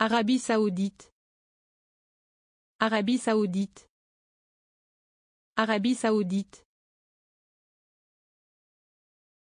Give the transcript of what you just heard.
Arabie saoudite Arabie saoudite Arabie saoudite